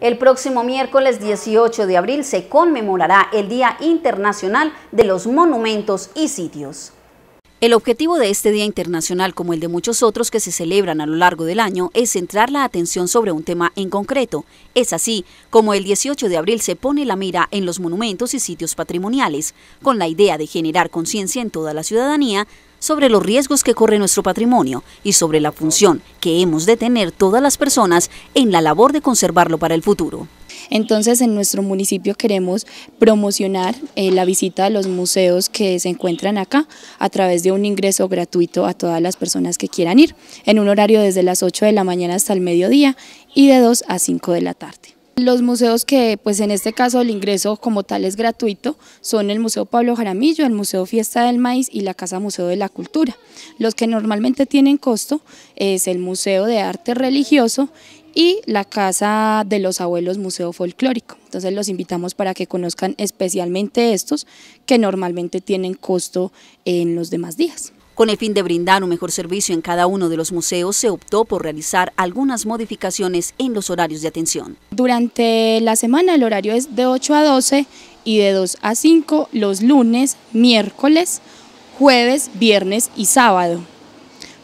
El próximo miércoles 18 de abril se conmemorará el Día Internacional de los Monumentos y Sitios. El objetivo de este Día Internacional, como el de muchos otros que se celebran a lo largo del año, es centrar la atención sobre un tema en concreto. Es así como el 18 de abril se pone la mira en los monumentos y sitios patrimoniales, con la idea de generar conciencia en toda la ciudadanía sobre los riesgos que corre nuestro patrimonio y sobre la función que hemos de tener todas las personas en la labor de conservarlo para el futuro. Entonces en nuestro municipio queremos promocionar eh, la visita a los museos que se encuentran acá a través de un ingreso gratuito a todas las personas que quieran ir, en un horario desde las 8 de la mañana hasta el mediodía y de 2 a 5 de la tarde. Los museos que, pues en este caso el ingreso como tal es gratuito, son el Museo Pablo Jaramillo, el Museo Fiesta del Maíz y la Casa Museo de la Cultura. Los que normalmente tienen costo es el Museo de Arte Religioso y la Casa de los Abuelos Museo Folclórico. Entonces los invitamos para que conozcan especialmente estos que normalmente tienen costo en los demás días. Con el fin de brindar un mejor servicio en cada uno de los museos, se optó por realizar algunas modificaciones en los horarios de atención. Durante la semana el horario es de 8 a 12 y de 2 a 5 los lunes, miércoles, jueves, viernes y sábado,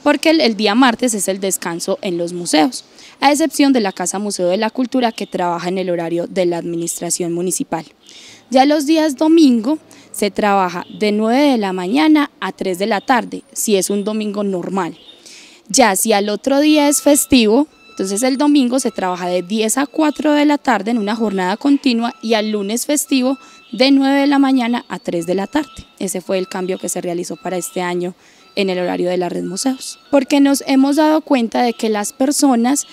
porque el, día martes es el descanso en los museos, a excepción de la Casa Museo de la Cultura que trabaja en el horario de la Administración Municipal. Ya los días domingo se trabaja de 9 de la mañana a 3 de la tarde, si es un domingo normal. Ya si al otro día es festivo, entonces el domingo se trabaja de 10 a 4 de la tarde en una jornada continua y al lunes festivo de 9 de la mañana a 3 de la tarde. Ese fue el cambio que se realizó para este año en el horario de la red museos. Porque nos hemos dado cuenta de que las personas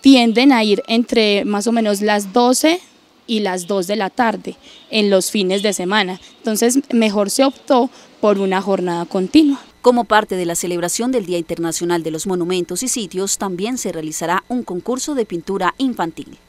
tienden a ir entre más o menos las 12 y las 2 de la tarde en los fines de semana. Entonces mejor se optó por una jornada continua. Como parte de la celebración del Día Internacional de los Monumentos y Sitios, también se realizará un concurso de pintura infantil.